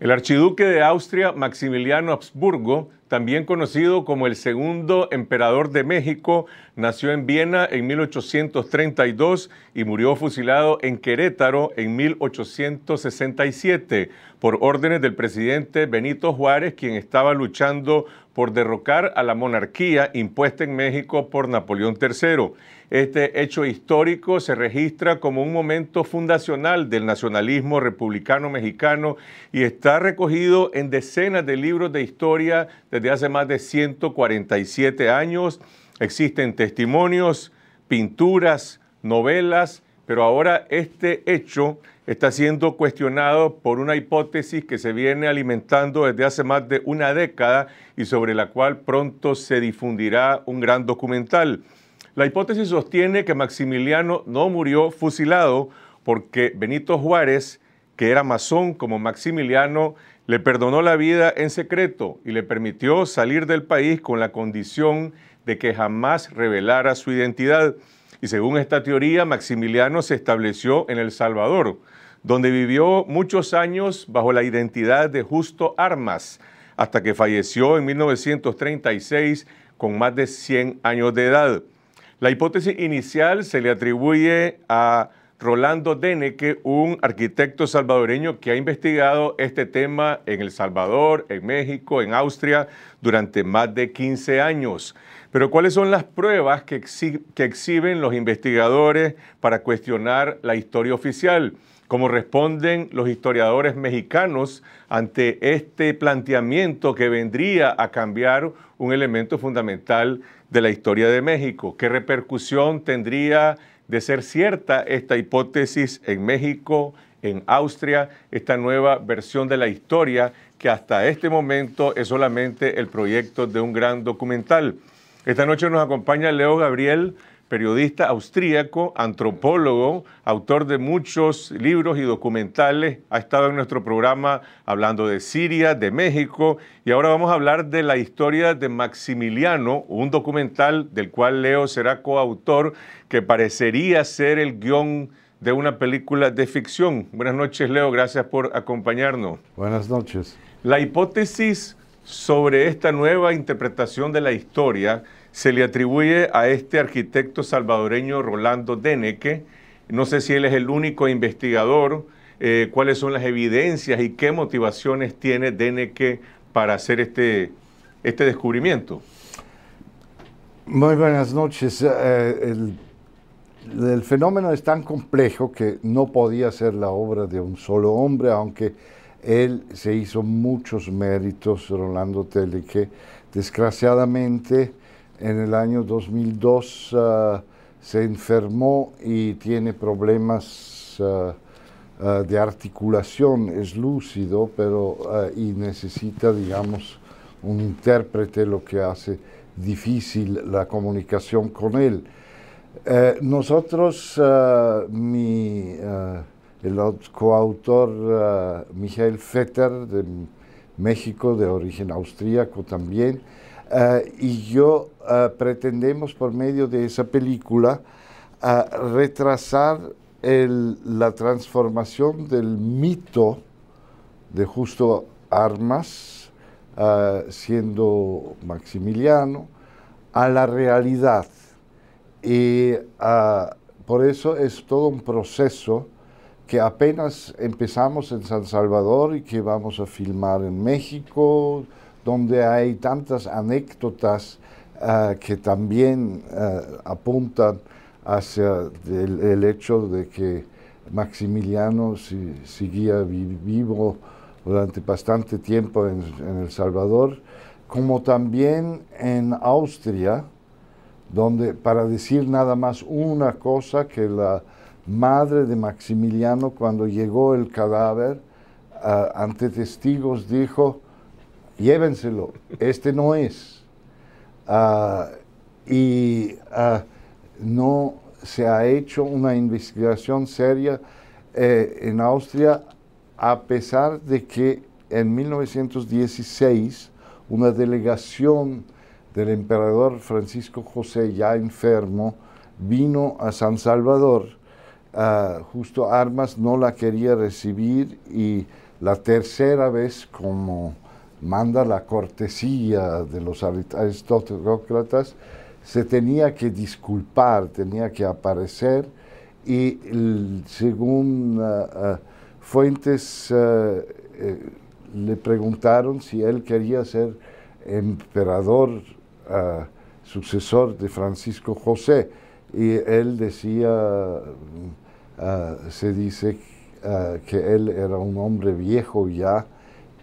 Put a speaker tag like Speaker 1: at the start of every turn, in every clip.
Speaker 1: El archiduque de Austria, Maximiliano Habsburgo, también conocido como el segundo emperador de México, Nació en Viena en 1832 y murió fusilado en Querétaro en 1867 por órdenes del presidente Benito Juárez, quien estaba luchando por derrocar a la monarquía impuesta en México por Napoleón III. Este hecho histórico se registra como un momento fundacional del nacionalismo republicano mexicano y está recogido en decenas de libros de historia desde hace más de 147 años Existen testimonios, pinturas, novelas, pero ahora este hecho está siendo cuestionado por una hipótesis que se viene alimentando desde hace más de una década y sobre la cual pronto se difundirá un gran documental. La hipótesis sostiene que Maximiliano no murió fusilado porque Benito Juárez, que era masón como Maximiliano, le perdonó la vida en secreto y le permitió salir del país con la condición de que jamás revelara su identidad. Y según esta teoría, Maximiliano se estableció en El Salvador, donde vivió muchos años bajo la identidad de Justo Armas, hasta que falleció en 1936 con más de 100 años de edad. La hipótesis inicial se le atribuye a Rolando Deneque, un arquitecto salvadoreño que ha investigado este tema en El Salvador, en México, en Austria, durante más de 15 años. Pero ¿cuáles son las pruebas que, exhiben los investigadores para cuestionar la historia oficial? ¿Cómo responden los historiadores mexicanos ante este planteamiento que vendría a cambiar un elemento fundamental de la historia de México? ¿Qué repercusión tendría de ser cierta esta hipótesis en México, en Austria, esta nueva versión de la historia que hasta este momento es solamente el proyecto de un gran documental? Esta noche nos acompaña Leo Gabriel, periodista austríaco, antropólogo, autor de muchos libros y documentales. Ha estado en nuestro programa hablando de Siria, de México, y ahora vamos a hablar de la historia de Maximiliano, un documental del cual Leo será coautor, que parecería ser el guión de una película de ficción. Buenas noches, Leo, gracias por acompañarnos. Buenas noches. La hipótesis sobre esta nueva interpretación de la historia se le atribuye a este arquitecto salvadoreño Rolando Deneque. No sé si él es el único investigador, eh, cuáles son las evidencias y qué motivaciones tiene Deneque para hacer este, este descubrimiento.
Speaker 2: Muy buenas noches. Eh, el, el fenómeno es tan complejo que no podía ser la obra de un solo hombre, aunque él se hizo muchos méritos, Rolando Tele, que desgraciadamente en el año 2002 ah, se enfermó y tiene problemas ah, ah, de articulación, es lúcido, pero y necesita, digamos, un intérprete, lo que hace difícil la comunicación con él. Eh, nosotros, mi el coautor eh, Michael Fetter de México, de origen austríaco también, eh, y yo eh, pretendemos por medio de esa película retrasar la transformación del mito de Justo Armas, siendo Maximiliano, a la realidad. Y por eso es todo un proceso que apenas empezamos en San Salvador y que vamos a filmar en México, donde hay tantas anécdotas ah, que también ah, apuntan hacia el, hecho de que Maximiliano si, seguía vivo durante bastante tiempo en, El Salvador, como también en Austria, donde para decir nada más una cosa que la madre de Maximiliano, cuando llegó el cadáver, ah, ante testigos dijo, llévenselo, este no es. Ah, y ah, no se ha hecho una investigación seria eh, en Austria, a pesar de que en 1916 una delegación del emperador Francisco José, ya enfermo, vino a San Salvador Ah, justo Armas no la quería recibir y la tercera vez como manda la cortesía de los aristócratas, se tenía que disculpar, tenía que aparecer y según ah, ah, fuentes eh, le preguntaron si él quería ser emperador sucesor de Francisco José y él decía, mm, ah, se dice ah, que él era un hombre viejo ya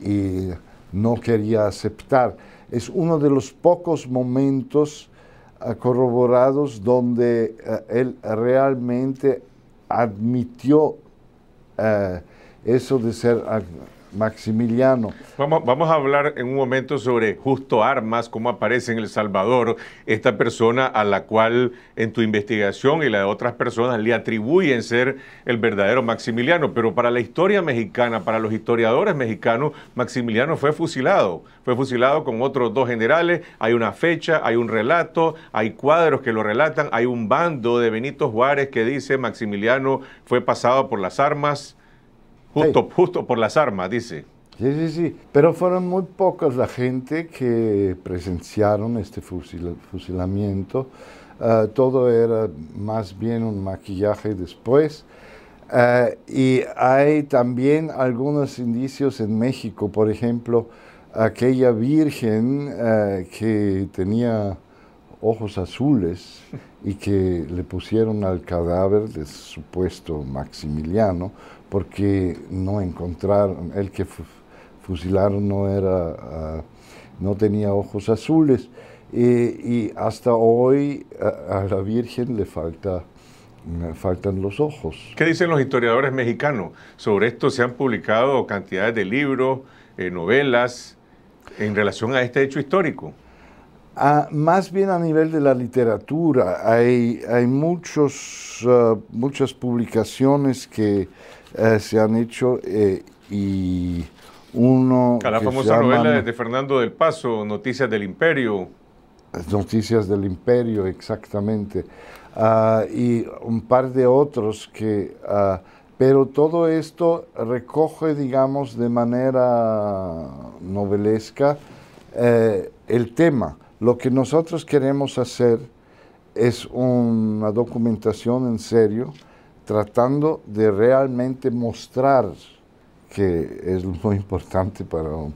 Speaker 2: y no quería aceptar. Es uno de los pocos momentos ah, corroborados donde él realmente admitió eso de ser Maximiliano.
Speaker 1: Vamos, a hablar en un momento sobre Justo Armas, cómo aparece en El Salvador esta persona a la cual en tu investigación y la de otras personas le atribuyen ser el verdadero Maximiliano. Pero para la historia mexicana, para los historiadores mexicanos, Maximiliano fue fusilado. Fue fusilado con otros dos generales. Hay una fecha, hay un relato, hay cuadros que lo relatan, hay un bando de Benito Juárez que dice Maximiliano fue pasado por las armas Justo, por las armas, dice.
Speaker 2: Sí, sí, sí. Pero fueron muy pocas la gente que presenciaron este fusilamiento. Ah, todo era más bien un maquillaje después. Ah, y hay también algunos indicios en México, por ejemplo, aquella virgen ah, que tenía ojos azules y que le pusieron al cadáver del supuesto Maximiliano porque no encontraron, el que fusilaron no, era, ah, no tenía ojos azules. y hasta hoy a, la Virgen le falta faltan
Speaker 1: los ojos. ¿Qué dicen los historiadores mexicanos? Sobre esto se han publicado cantidades de libros, eh, novelas, en relación a este hecho histórico.
Speaker 2: Ah, más bien a nivel de la literatura, hay, hay muchos, ah, muchas publicaciones que eh, se han hecho eh, y uno... la famosa novela
Speaker 1: de Fernando del Paso, Noticias del Imperio.
Speaker 2: Noticias del Imperio, exactamente. Ah, y un par de otros que... Ah, pero todo esto recoge, digamos, de manera novelesca eh, el tema. Lo que nosotros queremos hacer es una documentación en serio tratando de realmente mostrar que es muy importante para, uh,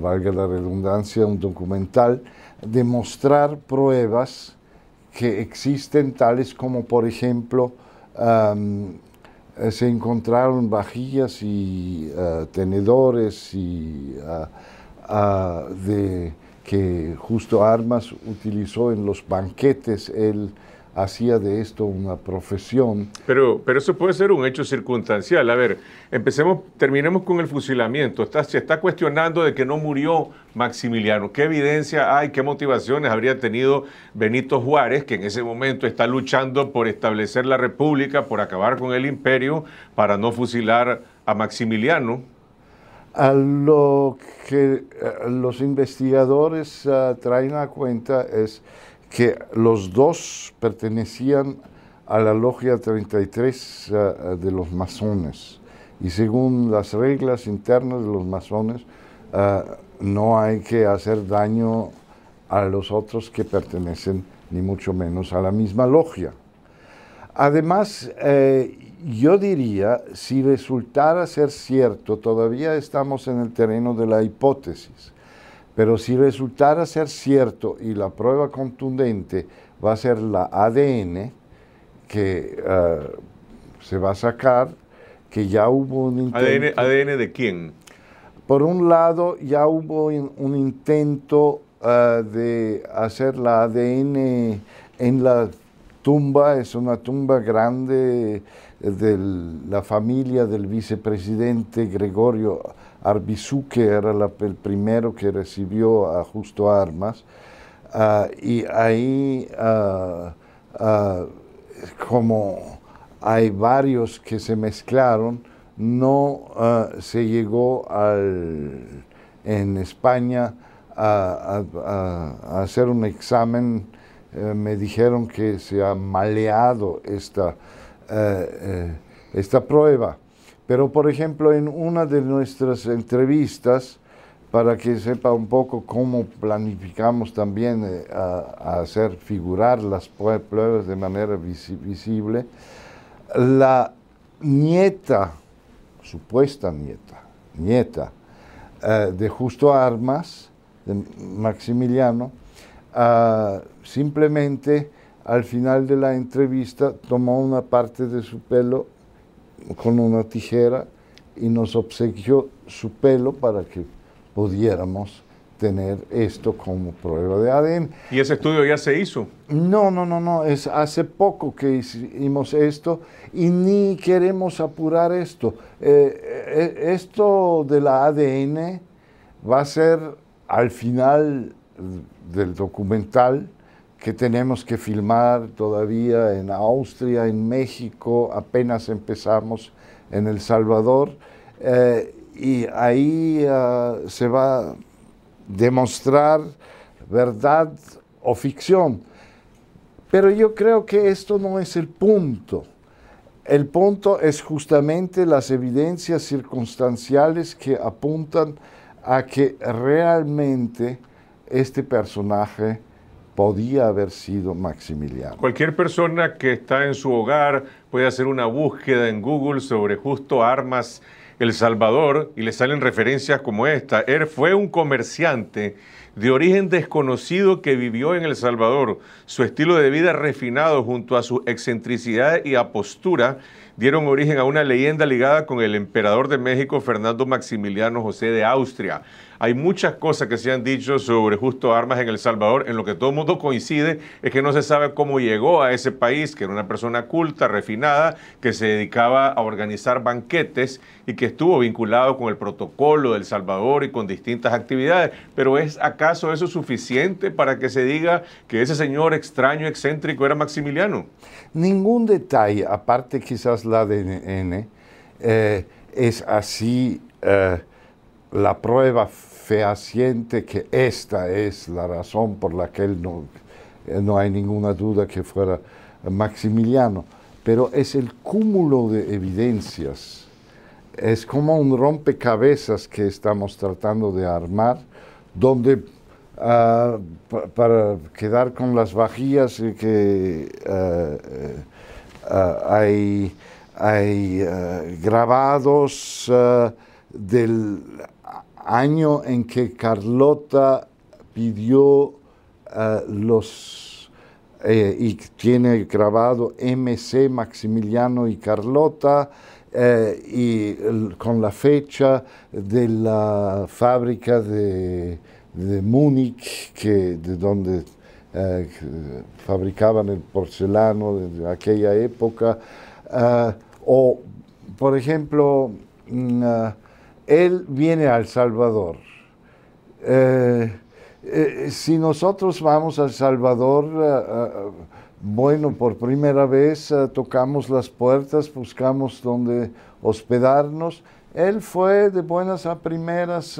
Speaker 2: valga la redundancia, un documental, demostrar pruebas que existen, tales como por ejemplo um, eh, se encontraron vajillas y uh, tenedores y, uh, de, que justo Armas utilizó en los banquetes. el hacía de esto una profesión.
Speaker 1: Pero, pero eso puede ser un hecho circunstancial. A ver, empecemos, terminemos con el fusilamiento. Está, se está cuestionando de que no murió Maximiliano. ¿Qué evidencia hay? ¿Qué motivaciones habría tenido Benito Juárez, que en ese momento está luchando por establecer la república, por acabar con el imperio, para no fusilar a Maximiliano?
Speaker 2: A lo que los investigadores ah, traen a cuenta es que los dos pertenecían a la logia 33 eh, de los masones. Y según las reglas internas de los masones, eh, no hay que hacer daño a los otros que pertenecen ni mucho menos a la misma logia. Además, eh, yo diría, si resultara ser cierto, todavía estamos en el terreno de la hipótesis, pero si resultara ser cierto y la prueba contundente va a ser la ADN que ah, se va a sacar, que ya hubo un intento.
Speaker 1: ADN, de quién?
Speaker 2: Por un lado, ya hubo un intento ah, de hacer la ADN en la tumba, es una tumba grande de la familia del vicepresidente Gregorio Arbizu, que era el primero que recibió a Justo Armas, ah, y ahí ah, ah, como hay varios que se mezclaron, no se llegó al, en España a, hacer un examen eh, me dijeron que se ha maleado esta, eh, eh, esta prueba. Pero, por ejemplo, en una de nuestras entrevistas, para que sepa un poco cómo planificamos también eh, a, hacer figurar las pruebas de manera visible, la nieta, supuesta nieta, nieta eh, de Justo Armas, de Maximiliano, ah, simplemente al final de la entrevista tomó una parte de su pelo con una tijera y nos obsequió su pelo para que pudiéramos tener esto como prueba de ADN.
Speaker 1: ¿Y ese estudio ya se hizo?
Speaker 2: No, no, no, no, es hace poco que hicimos esto y ni queremos apurar esto. Eh, eh, eh, esto de la ADN va a ser al final del documental, que tenemos que filmar todavía en Austria, en México, apenas empezamos en El Salvador, eh, y ahí ah, se va a demostrar verdad o ficción. Pero yo creo que esto no es el punto. El punto es justamente las evidencias circunstanciales que apuntan a que realmente este personaje podía haber sido Maximiliano.
Speaker 1: Cualquier persona que está en su hogar puede hacer una búsqueda en Google sobre justo armas El Salvador y le salen referencias como esta. Él fue un comerciante de origen desconocido que vivió en El Salvador. Su estilo de vida refinado junto a su excentricidad y apostura dieron origen a una leyenda ligada con el emperador de México Fernando Maximiliano José de Austria. Hay muchas cosas que se han dicho sobre justo armas en El Salvador. En lo que todo el mundo coincide es que no se sabe cómo llegó a ese país, que era una persona culta, refinada, que se dedicaba a organizar banquetes y que estuvo vinculado con el protocolo del Salvador y con distintas actividades. Pero ¿es acaso eso suficiente para que se diga que ese señor extraño, excéntrico, era Maximiliano?
Speaker 2: Ningún detalle, aparte quizás la DNN, eh, es así eh, la prueba fehaciente que esta es la razón por la que él no, eh, no hay ninguna duda que fuera Maximiliano, pero es el cúmulo de evidencias, es como un rompecabezas que estamos tratando de armar, donde ah, para quedar con las vajillas eh, que ah, eh, ah, hay grabados del año en que Carlota pidió eh, los, eh, y tiene grabado MC Maximiliano y Carlota, eh, y con la fecha de la fábrica de, Múnich, que, de donde fabricaban el porcelano de aquella época, o por ejemplo, mm, él viene al Salvador. Eh, eh, si nosotros vamos al Salvador, eh, bueno, por primera vez tocamos las puertas, buscamos dónde hospedarnos. Él fue de buenas a primeras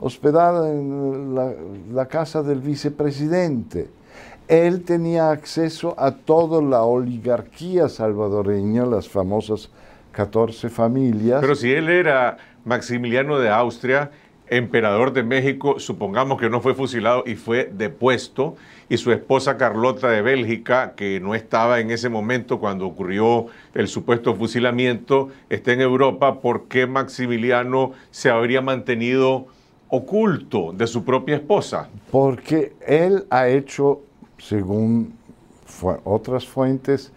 Speaker 2: hospedado en la, la casa del vicepresidente. Él tenía acceso a toda la oligarquía salvadoreña, las famosas 14 familias. Pero
Speaker 1: si él era Maximiliano de Austria, emperador de México, supongamos que no fue fusilado y fue depuesto, y su esposa Carlota de Bélgica, que no estaba en ese momento cuando ocurrió el supuesto fusilamiento, está en Europa, ¿por qué Maximiliano se habría mantenido oculto de su propia esposa?
Speaker 2: Porque él ha hecho, según otras fuentes,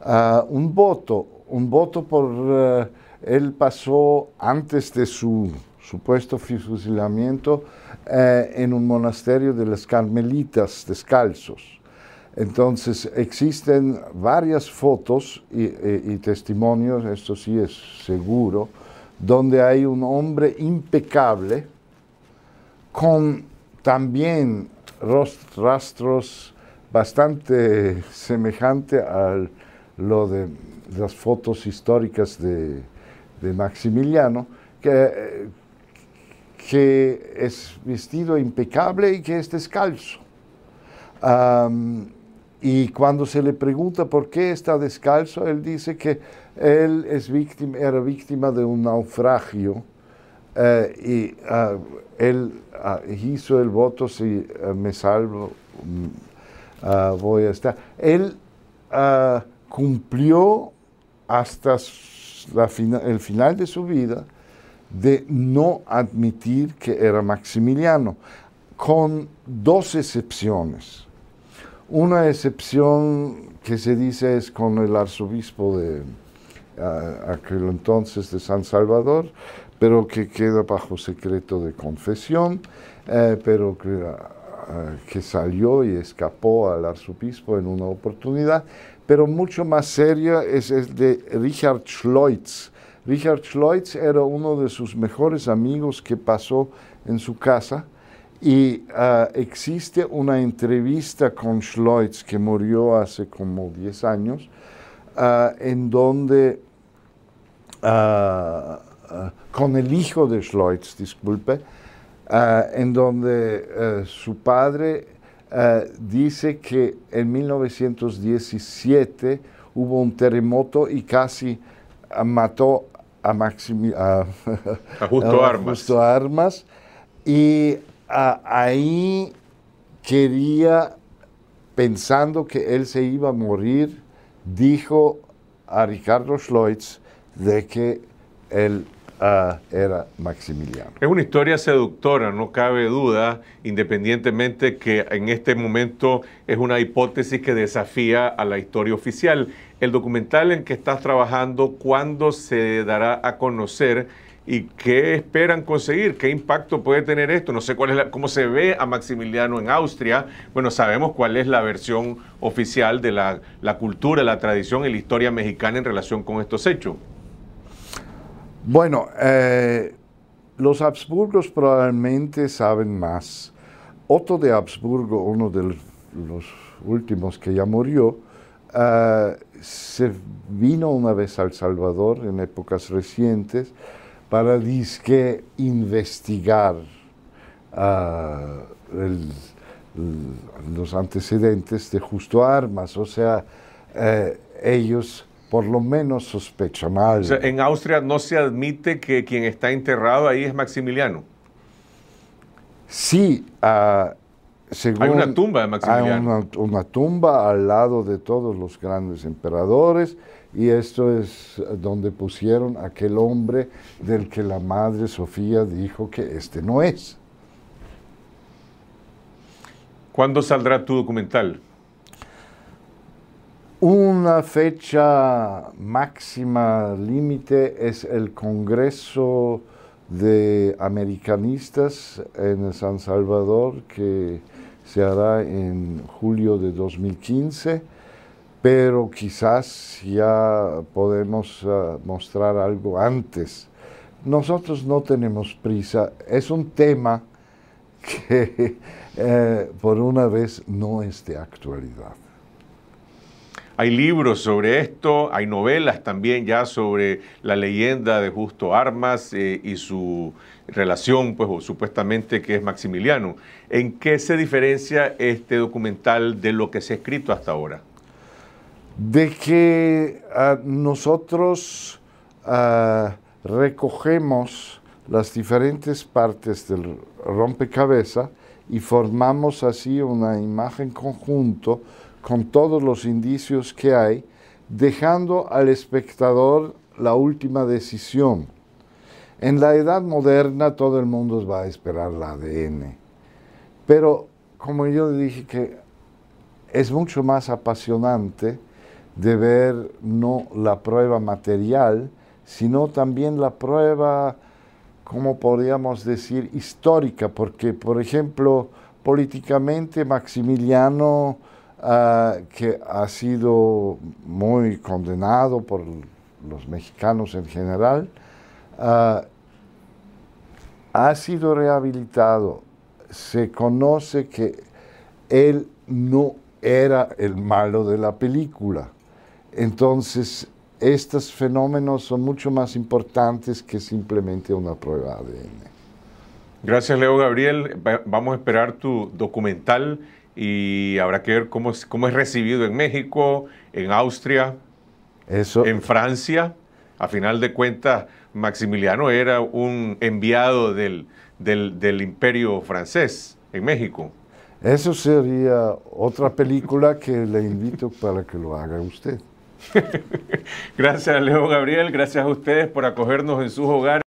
Speaker 2: ah, un voto, un voto por... Eh, él pasó antes de su supuesto fusilamiento eh, en un monasterio de las carmelitas descalzos. Entonces existen varias fotos eh, y, testimonios, esto sí es seguro, donde hay un hombre impecable con también rastros bastante semejante a lo de las fotos históricas de, de Maximiliano, que, eh, que es vestido impecable y que es descalzo. y cuando se le pregunta por qué está descalzo, él dice que él es era víctima de un naufragio eh, y ah, él ah, hizo el voto, si eh, me salvo, mm, ah, voy a estar. Él cumplió hasta su el final de su vida de no admitir que era Maximiliano, con dos excepciones. Una excepción que se dice es con el arzobispo de aquel entonces de San Salvador, pero que queda bajo secreto de confesión, eh, pero que, ah, que salió y escapó al arzobispo en una oportunidad, pero mucho más serio es el de Richard Schleutz. Richard Schleutz era uno de sus mejores amigos que pasó en su casa y ah, existe una entrevista con Schleutz que murió hace como 10 años, ah, en donde ah, con el hijo de Schleutz, disculpe, en donde eh, su padre eh, dice que en 1917 hubo un terremoto y casi ah, mató a, Maxim a, Justo Armas. y ah, ahí quería, pensando que él se iba a morir, dijo a Ricardo Schloitz de que él era Maximiliano.
Speaker 1: Es una historia seductora, no cabe duda, independientemente que en este momento es una hipótesis que desafía a la historia oficial. El documental en que estás trabajando, ¿cuándo se dará a conocer? ¿Y qué esperan conseguir? ¿Qué impacto puede tener esto? No sé cuál es cómo se ve a Maximiliano en Austria. Bueno, sabemos cuál es la versión oficial de la, la cultura, la tradición y la historia mexicana en relación con estos hechos.
Speaker 2: Bueno, eh, los Habsburgos probablemente saben más. Otto de Habsburgo, uno de los últimos que ya murió, eh, se vino una vez al Salvador en épocas recientes para disque investigar ah, los antecedentes de Justo Armas. O sea, eh, ellos por lo menos sospecha mal.
Speaker 1: en Austria no se admite que quien está enterrado ahí es Maximiliano.
Speaker 2: Sí, ah, hay una tumba de Maximiliano. Hay una, una, tumba al lado de todos los grandes emperadores y esto es donde pusieron aquel hombre del que la madre Sofía dijo
Speaker 1: que este no es. ¿Cuándo saldrá tu documental?
Speaker 2: Una fecha máxima límite es el Congreso de Americanistas en San Salvador que se hará en julio de 2015, pero quizás ya podemos ah, mostrar algo antes. Nosotros no tenemos prisa, es un tema que eh, por una vez no es de actualidad.
Speaker 1: Hay libros sobre esto, hay novelas también ya sobre la leyenda de Justo Armas eh, y su relación, pues supuestamente que es Maximiliano. ¿En qué se diferencia este documental de lo que se ha escrito hasta ahora?
Speaker 2: De que ah, nosotros ah, recogemos las diferentes partes del rompecabezas y formamos así una imagen conjunto con todos los indicios que hay, dejando al espectador la última decisión. En la edad moderna todo el mundo va a esperar la ADN, pero como yo dije que es mucho más apasionante de ver no la prueba material, sino también la prueba, como podríamos decir, histórica, porque por ejemplo, políticamente Maximiliano Ah, que ha sido muy condenado por los mexicanos en general, ah, ha sido rehabilitado. Se conoce que él no era el malo de la película. Entonces, estos fenómenos son mucho más importantes que simplemente una prueba de ADN.
Speaker 1: Gracias, Leo Gabriel. Vamos a esperar tu documental y habrá que ver cómo es, cómo es recibido en México, en Austria, Eso. en Francia. A final de cuentas, Maximiliano era un enviado del, del, imperio francés en México.
Speaker 2: Eso sería otra película que le invito para que lo haga usted.
Speaker 1: gracias, Leo Gabriel. Gracias a ustedes por acogernos en sus hogares.